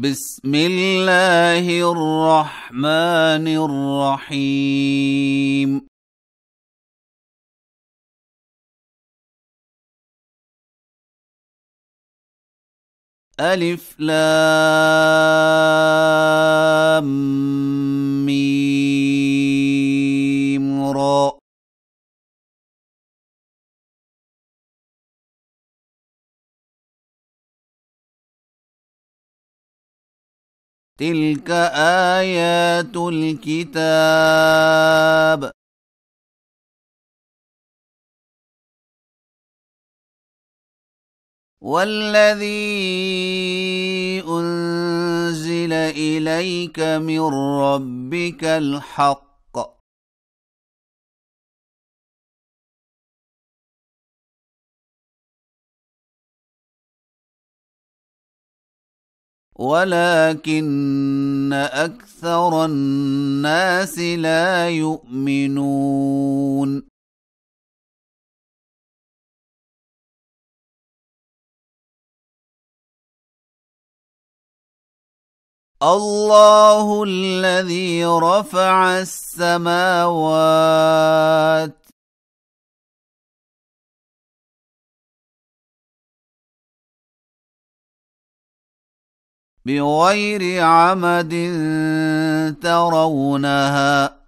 بسم الله الرحمن الرحيم ألف لام ميم تلك ايات الكتاب والذي انزل اليك من ربك الحق ولكن اكثر الناس لا يؤمنون الله الذي رفع السماوات بغير عمد ترونها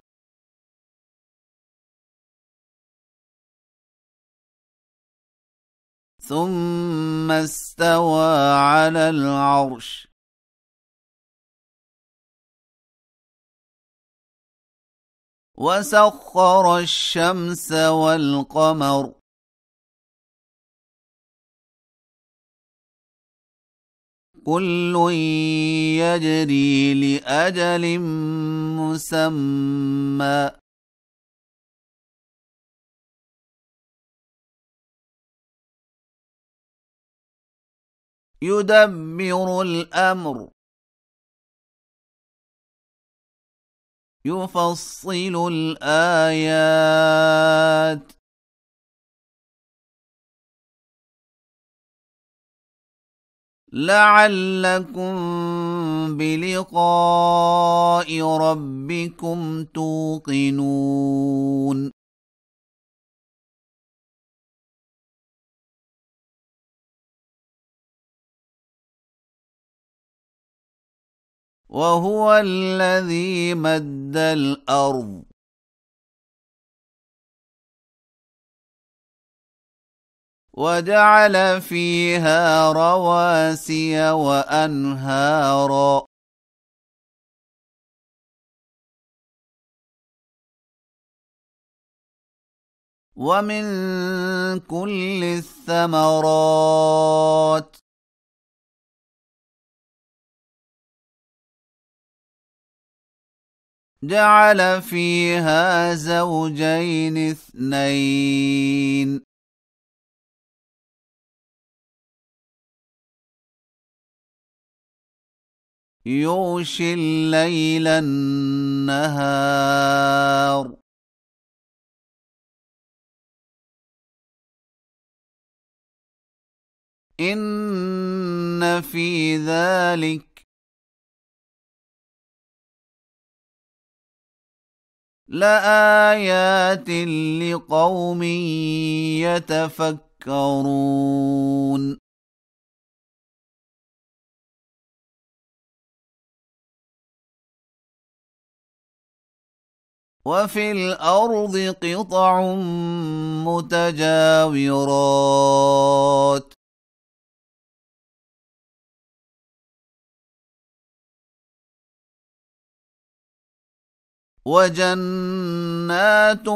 ثم استوى على العرش وسخر الشمس والقمر كل يجري لاجل مسمى يدبر الامر يفصل الايات لعلكم بلقاء ربكم توقنون وهو الذي مد الارض وجعل فيها رواسي وأنهارا ومن كل الثمرات جعل فيها زوجين اثنين يغشي الليل النهار إن في ذلك لآيات لقوم يتفكرون وفي الأرض قطع متجاورات وجنات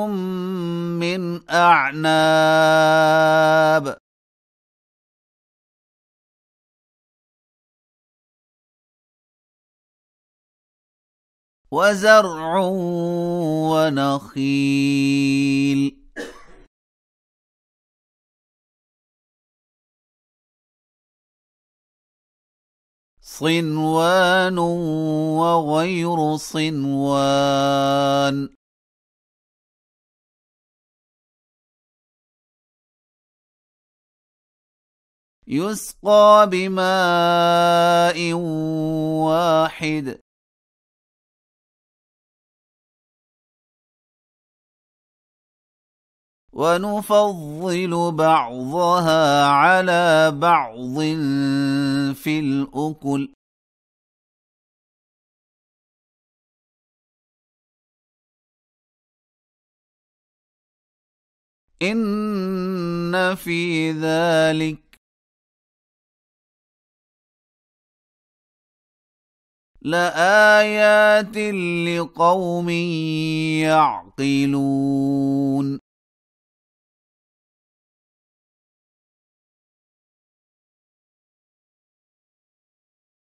من أعناب وزرع ونخيل صنوان وغير صنوان يسقى بماء واحد ونفضل بعضها على بعض في الأكل إن في ذلك لآيات لقوم يعقلون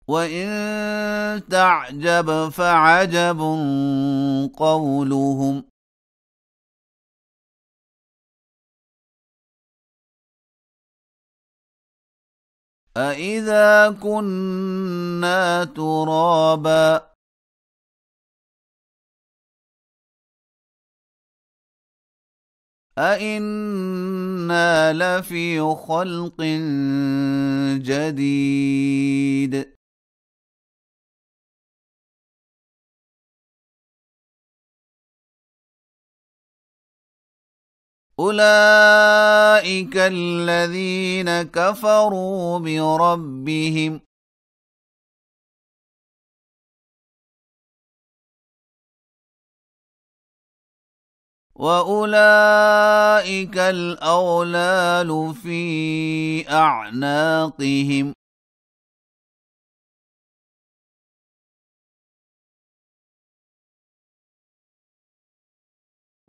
وإن تعجب فعجب قولهم أإذا كنا ترابا أإنا لفي خلق جديد أولئك الذين كفروا بربهم وأولئك الأغلال في أعناقهم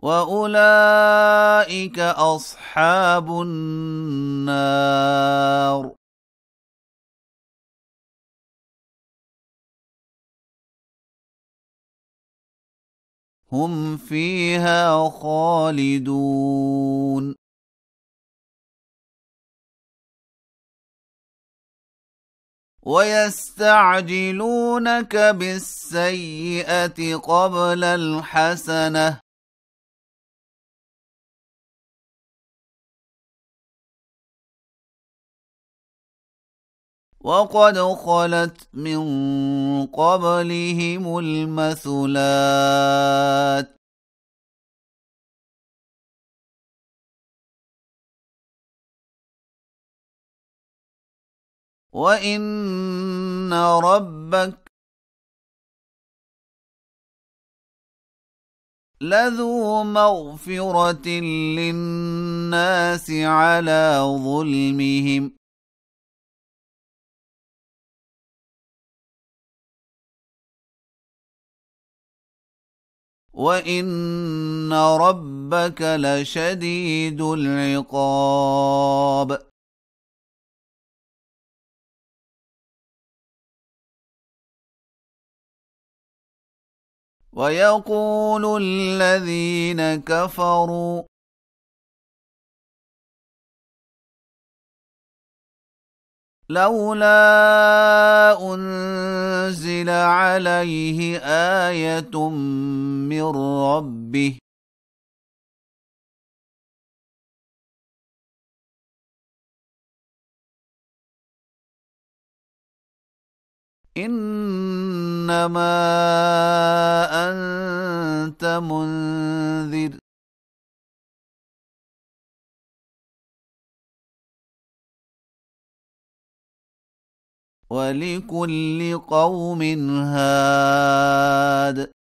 وأولئك أصحاب النار هم فيها خالدون ويستعجلونك بالسيئة قبل الحسنة وقد خلت من قبلهم المثلات وان ربك لذو مغفره للناس على ظلمهم وان ربك لشديد العقاب ويقول الذين كفروا لولا أنزل عليه آية من ربه إنما أنت منذر ولكل قوم هاد